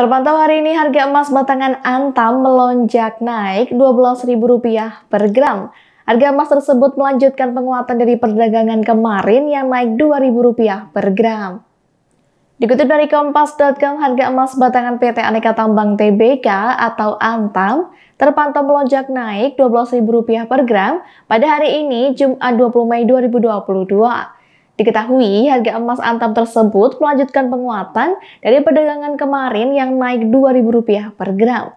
Terpantau hari ini harga emas batangan Antam melonjak naik Rp12.000 per gram. Harga emas tersebut melanjutkan penguatan dari perdagangan kemarin yang naik Rp2.000 per gram. Dikutip dari Kompas.com, harga emas batangan PT Aneka Tambang TBK atau Antam terpantau melonjak naik Rp12.000 per gram pada hari ini Jumat 20 Mei 2022. Diketahui harga emas antam tersebut melanjutkan penguatan dari perdagangan kemarin yang naik Rp2.000 per gram.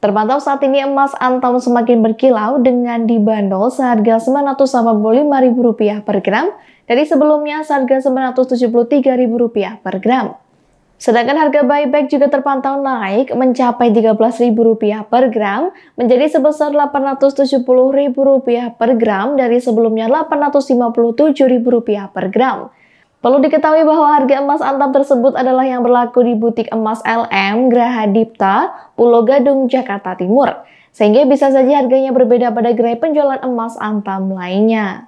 Terpantau saat ini emas antam semakin berkilau dengan dibandol seharga Rp985.000 per gram dari sebelumnya seharga Rp973.000 per gram. Sedangkan harga buyback juga terpantau naik mencapai Rp13.000 per gram menjadi sebesar Rp870.000 per gram dari sebelumnya Rp857.000 per gram. Perlu diketahui bahwa harga emas antam tersebut adalah yang berlaku di butik emas LM Graha Dipta, Pulau Gadung, Jakarta Timur. Sehingga bisa saja harganya berbeda pada gerai penjualan emas antam lainnya.